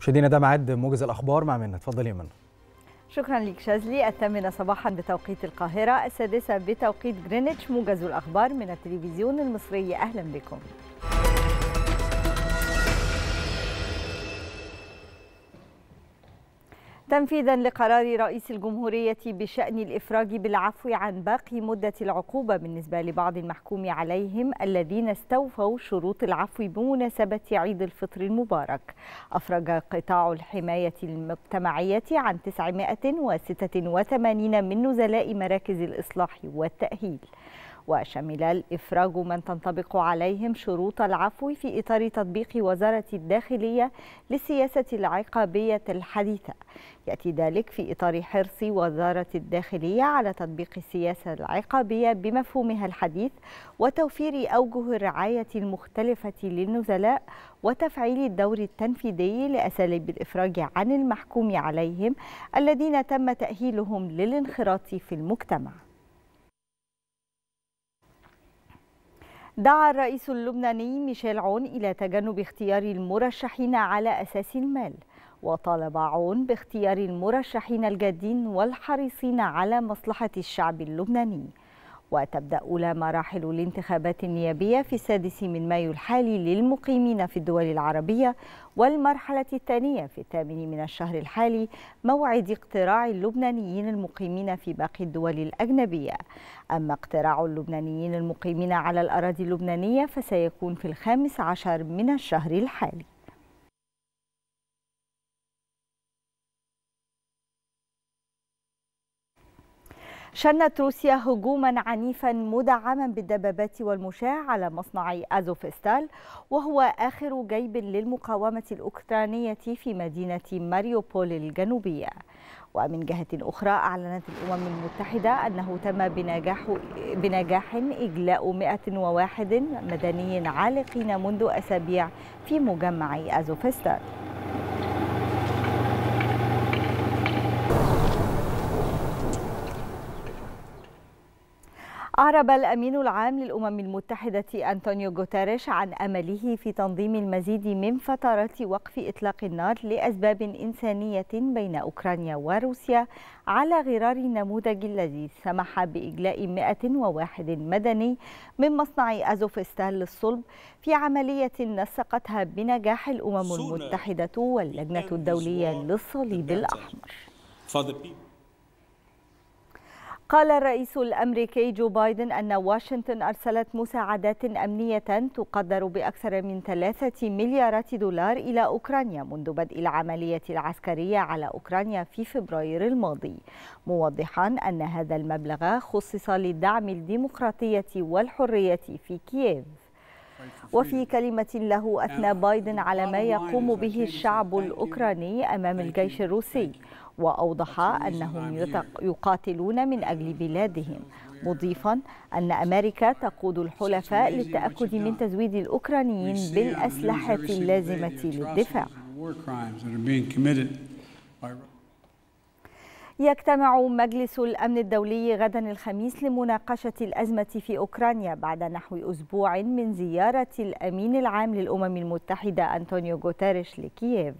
مشاهدينا ده ميعاد موجز الاخبار مع منى اتفضل يا منى شكرا لك شازلي الثامنة صباحا بتوقيت القاهرة السادسة بتوقيت جرينتش موجز الأخبار من التلفزيون المصري أهلا بكم تنفيذا لقرار رئيس الجمهورية بشأن الإفراج بالعفو عن باقي مدة العقوبة بالنسبة لبعض المحكوم عليهم الذين استوفوا شروط العفو بمناسبة عيد الفطر المبارك أفرج قطاع الحماية المجتمعية عن 986 من نزلاء مراكز الإصلاح والتأهيل وشمل الإفراج من تنطبق عليهم شروط العفو في إطار تطبيق وزارة الداخلية للسياسة العقابية الحديثة يأتي ذلك في إطار حرص وزارة الداخلية على تطبيق السياسة العقابية بمفهومها الحديث وتوفير أوجه الرعاية المختلفة للنزلاء وتفعيل الدور التنفيذي لأساليب الإفراج عن المحكوم عليهم الذين تم تأهيلهم للانخراط في المجتمع دعا الرئيس اللبناني ميشيل عون إلى تجنب اختيار المرشحين على أساس المال وطالب عون باختيار المرشحين الجادين والحريصين على مصلحة الشعب اللبناني وتبدأ أولى مراحل الانتخابات النيابية في السادس من مايو الحالي للمقيمين في الدول العربية والمرحلة الثانية في الثامن من الشهر الحالي موعد اقتراع اللبنانيين المقيمين في باقي الدول الأجنبية أما اقتراع اللبنانيين المقيمين على الأراضي اللبنانية فسيكون في الخامس عشر من الشهر الحالي شنت روسيا هجوما عنيفا مدعما بالدبابات والمشاع على مصنع أزوفستال وهو آخر جيب للمقاومة الأوكرانية في مدينة ماريوبول الجنوبية ومن جهة أخرى أعلنت الأمم المتحدة أنه تم بنجاح, بنجاح إجلاء 101 مدني عالقين منذ أسابيع في مجمع أزوفستال أعرب الأمين العام للأمم المتحدة أنطونيو غوتاريش عن أمله في تنظيم المزيد من فترة وقف إطلاق النار لأسباب إنسانية بين أوكرانيا وروسيا على غرار النموذج الذي سمح بإجلاء 101 مدني من مصنع أزوفستال للصلب في عملية نسقتها بنجاح الأمم المتحدة واللجنة الدولية للصليب الأحمر. قال الرئيس الأمريكي جو بايدن أن واشنطن أرسلت مساعدات أمنية تقدر بأكثر من ثلاثة مليارات دولار إلى أوكرانيا منذ بدء العملية العسكرية على أوكرانيا في فبراير الماضي موضحا أن هذا المبلغ خصص للدعم الديمقراطية والحرية في كييف وفي كلمة له أثنى بايدن على ما يقوم به الشعب الأوكراني أمام الجيش الروسي وأوضح أنهم يقاتلون من أجل بلادهم مضيفا أن أمريكا تقود الحلفاء للتأكد من تزويد الأوكرانيين بالأسلحة اللازمة للدفاع يجتمع مجلس الأمن الدولي غدا الخميس لمناقشة الأزمة في أوكرانيا بعد نحو أسبوع من زيارة الأمين العام للأمم المتحدة أنطونيو غوتاريش لكييف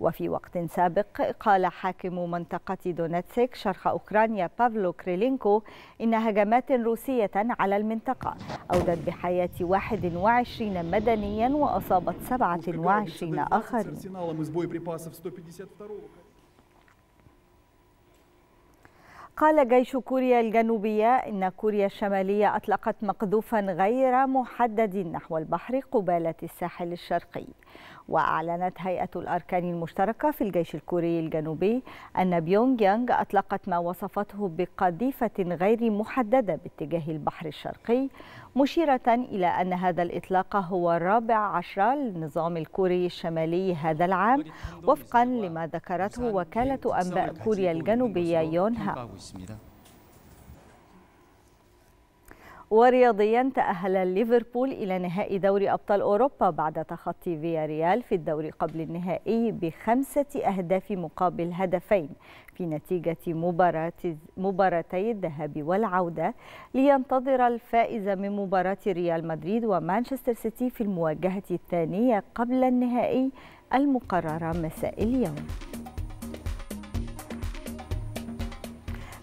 وفي وقت سابق قال حاكم منطقة دونتسك شرق أوكرانيا بافلو كريلينكو إن هجمات روسية على المنطقة أودت بحياة 21 مدنيا وأصابت 27 آخرين قال جيش كوريا الجنوبية إن كوريا الشمالية أطلقت مقذوفا غير محدد نحو البحر قبالة الساحل الشرقي وأعلنت هيئة الأركان المشتركة في الجيش الكوري الجنوبي أن بيونج يانغ أطلقت ما وصفته بقذيفة غير محددة باتجاه البحر الشرقي مشيرة إلى أن هذا الإطلاق هو الرابع عشر للنظام الكوري الشمالي هذا العام وفقا لما ذكرته وكالة أنباء كوريا الجنوبية يونها 있습니다. ورياضيا تأهل ليفربول إلى نهائي دوري أبطال أوروبا بعد تخطي فياريال في الدوري قبل النهائي بخمسة أهداف مقابل هدفين في نتيجة مباراتي الذهاب والعودة لينتظر الفائز من مباراة ريال مدريد ومانشستر سيتي في المواجهة الثانية قبل النهائي المقررة مساء اليوم